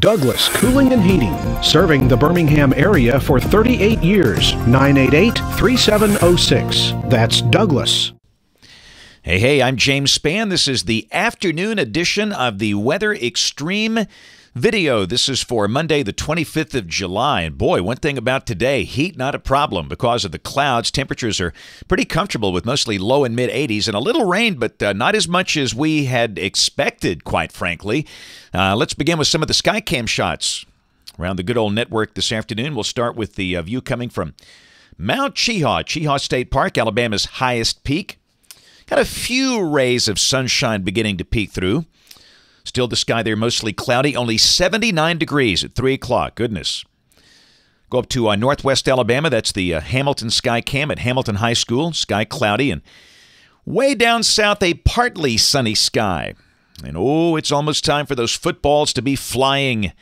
Douglas Cooling and Heating, serving the Birmingham area for 38 years. 988 3706. That's Douglas. Hey, hey, I'm James Spann. This is the afternoon edition of the Weather Extreme video. This is for Monday, the 25th of July. And boy, one thing about today heat not a problem because of the clouds. Temperatures are pretty comfortable with mostly low and mid 80s and a little rain, but uh, not as much as we had expected, quite frankly. Uh, let's begin with some of the Skycam shots around the good old network this afternoon. We'll start with the uh, view coming from Mount Chehaw, Chehaw State Park, Alabama's highest peak. Got a few rays of sunshine beginning to peek through. Still, the sky there mostly cloudy, only 79 degrees at 3 o'clock. Goodness. Go up to uh, northwest Alabama. That's the uh, Hamilton Sky Cam at Hamilton High School. Sky cloudy. And way down south, a partly sunny sky. And oh, it's almost time for those footballs to be flying.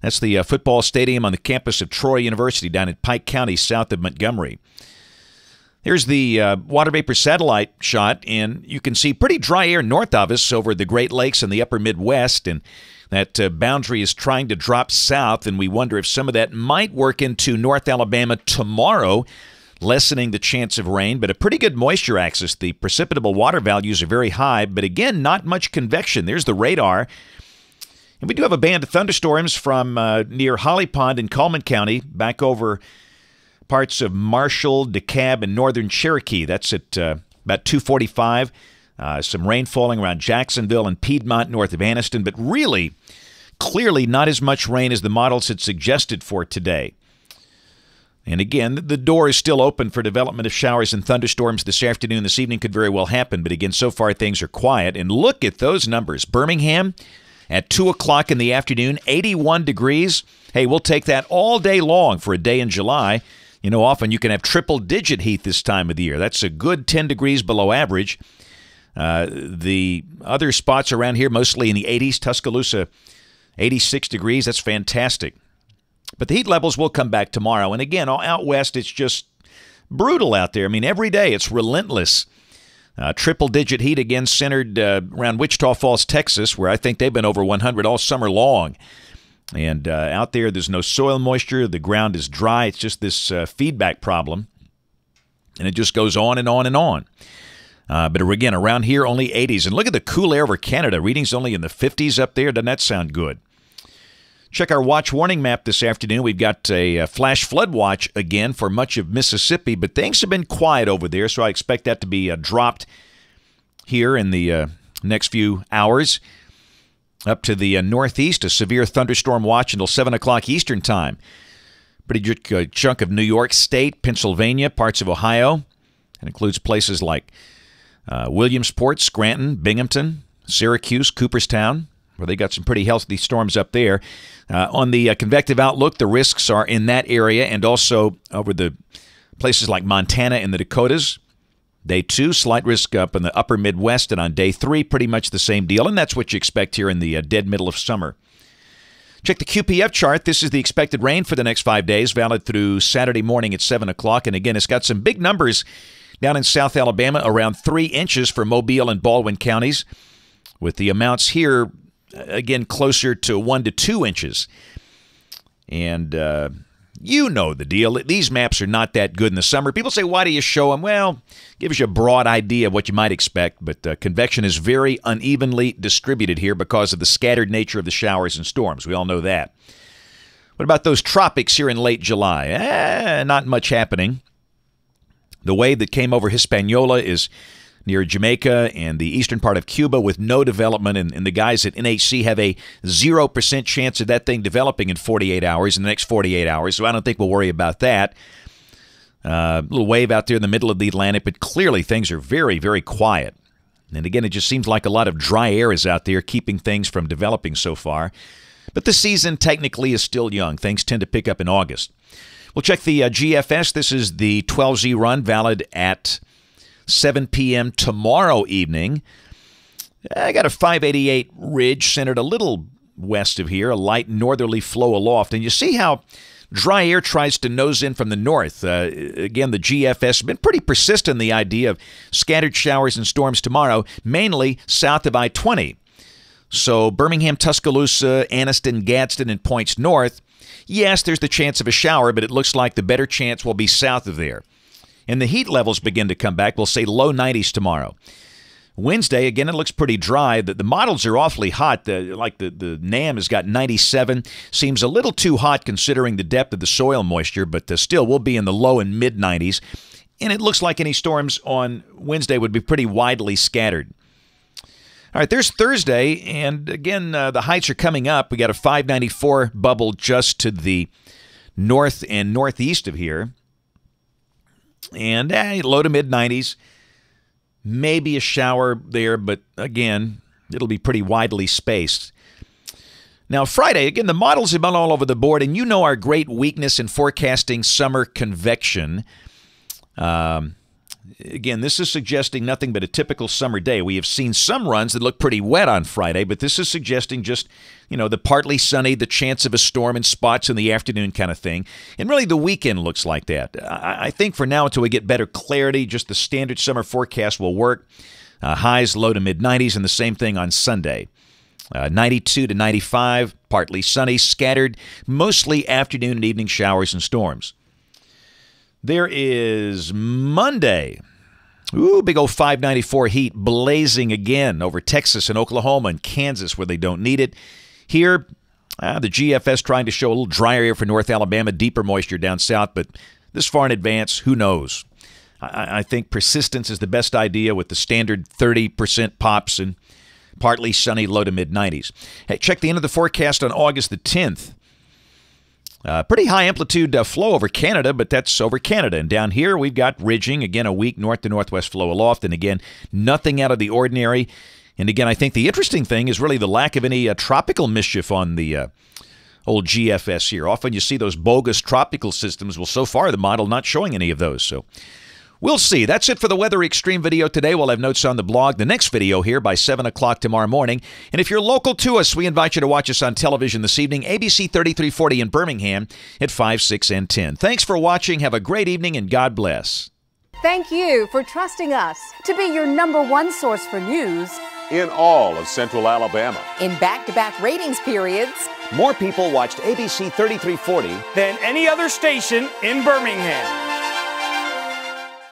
That's the uh, football stadium on the campus of Troy University down in Pike County, south of Montgomery. Here's the uh, water vapor satellite shot, and you can see pretty dry air north of us over the Great Lakes and the upper Midwest, and that uh, boundary is trying to drop south, and we wonder if some of that might work into North Alabama tomorrow, lessening the chance of rain, but a pretty good moisture axis. The precipitable water values are very high, but again, not much convection. There's the radar. And we do have a band of thunderstorms from uh, near Holly Pond in Coleman County back over – parts of Marshall, DeKalb, and northern Cherokee. That's at uh, about 245. Uh, some rain falling around Jacksonville and Piedmont north of Anniston, but really, clearly not as much rain as the models had suggested for today. And again, the door is still open for development of showers and thunderstorms this afternoon. This evening could very well happen, but again, so far things are quiet. And look at those numbers. Birmingham at 2 o'clock in the afternoon, 81 degrees. Hey, we'll take that all day long for a day in July. You know, often you can have triple digit heat this time of the year. That's a good 10 degrees below average. Uh, the other spots around here, mostly in the 80s, Tuscaloosa, 86 degrees. That's fantastic. But the heat levels will come back tomorrow. And again, out west, it's just brutal out there. I mean, every day it's relentless. Uh, triple digit heat again centered uh, around Wichita Falls, Texas, where I think they've been over 100 all summer long. And uh, out there, there's no soil moisture. The ground is dry. It's just this uh, feedback problem. And it just goes on and on and on. Uh, but again, around here, only 80s. And look at the cool air over Canada. Readings only in the 50s up there. Doesn't that sound good? Check our watch warning map this afternoon. We've got a uh, flash flood watch again for much of Mississippi, but things have been quiet over there, so I expect that to be uh, dropped here in the uh, next few hours. Up to the uh, northeast, a severe thunderstorm watch until 7 o'clock Eastern Time. Pretty good uh, chunk of New York State, Pennsylvania, parts of Ohio. It includes places like uh, Williamsport, Scranton, Binghamton, Syracuse, Cooperstown, where they got some pretty healthy storms up there. Uh, on the uh, convective outlook, the risks are in that area and also over the places like Montana and the Dakotas. Day two, slight risk up in the upper Midwest. And on day three, pretty much the same deal. And that's what you expect here in the uh, dead middle of summer. Check the QPF chart. This is the expected rain for the next five days, valid through Saturday morning at 7 o'clock. And again, it's got some big numbers down in South Alabama, around three inches for Mobile and Baldwin counties, with the amounts here, uh, again, closer to one to two inches. And. Uh, you know the deal. These maps are not that good in the summer. People say, why do you show them? Well, gives you a broad idea of what you might expect, but uh, convection is very unevenly distributed here because of the scattered nature of the showers and storms. We all know that. What about those tropics here in late July? Eh, not much happening. The wave that came over Hispaniola is near Jamaica and the eastern part of Cuba with no development. And, and, the guys at NHC have a 0% chance of that thing developing in 48 hours, in the next 48 hours. So I don't think we'll worry about that. Uh, little wave out there in the middle of the Atlantic, but clearly things are very, very quiet. And again, it just seems like a lot of dry air is out there keeping things from developing so far. But the season technically is still young. Things tend to pick up in August. We'll check the uh, GFS. This is the 12Z run, valid at 7 p.m. tomorrow evening. I got a 588 ridge centered a little west of here, a light northerly flow aloft. And you see how dry air tries to nose in from the north. Uh, again, the GFS has been pretty persistent in the idea of scattered showers and storms tomorrow, mainly south of I 20. So Birmingham, Tuscaloosa, Anniston, Gadsden, and points north. Yes, there's the chance of a shower, but it looks like the better chance will be south of there and the heat levels begin to come back. We'll say low 90s tomorrow. Wednesday, again, it looks pretty dry. The, the models are awfully hot. The, like the, the NAM has got 97. Seems a little too hot considering the depth of the soil moisture, but the, uh, still, we'll be in the low and mid 90s. And it looks like any storms on Wednesday would be pretty widely scattered. All right, there's Thursday, and again, uh, the heights are coming up. We got a 594 bubble just to the north and northeast of here and eh, low to mid 90s. Maybe a shower there, but again, it'll be pretty widely spaced. Now, Friday, again, the models have been all over the board, and you know our great weakness in forecasting summer convection. Um, Again, this is suggesting nothing but a typical summer day. We have seen some runs that look pretty wet on Friday, but this is suggesting just, you know, the partly sunny, the chance of a storm in spots in the afternoon kind of thing. And really, the weekend looks like that. I think for now, until we get better clarity, just the standard summer forecast will work. Uh, highs low to mid 90s, and the same thing on Sunday. Uh, 92 to 95, partly sunny, scattered, mostly afternoon and evening showers and storms. There is Monday. Ooh, big old 594 heat blazing again over Texas and Oklahoma and Kansas where they don't need it. Here, uh, the GFS trying to show a little drier air for North Alabama, deeper moisture down south, but this far in advance, who knows? I, I think persistence is the best idea with the standard 30% pops and partly sunny low to mid 90s. Hey, check the end of the forecast on August the 10th. Uh, pretty high amplitude uh, flow over Canada, but that's over Canada. And down here, we've got ridging, again, a weak north to northwest flow aloft. And again, nothing out of the ordinary. And again, I think the interesting thing is really the lack of any uh, tropical mischief on the uh, old GFS here. Often you see those bogus tropical systems. Well, so far, the model not showing any of those. So We'll see. That's it for the Weather Extreme video today. We'll have notes on the blog. The next video here by 7 o'clock tomorrow morning. And if you're local to us, we invite you to watch us on television this evening, ABC 3340 in Birmingham at 5, 6, and 10. Thanks for watching. Have a great evening and God bless. Thank you for trusting us to be your number one source for news in all of Central Alabama. In back to back ratings periods, more people watched ABC 3340 than any other station in Birmingham.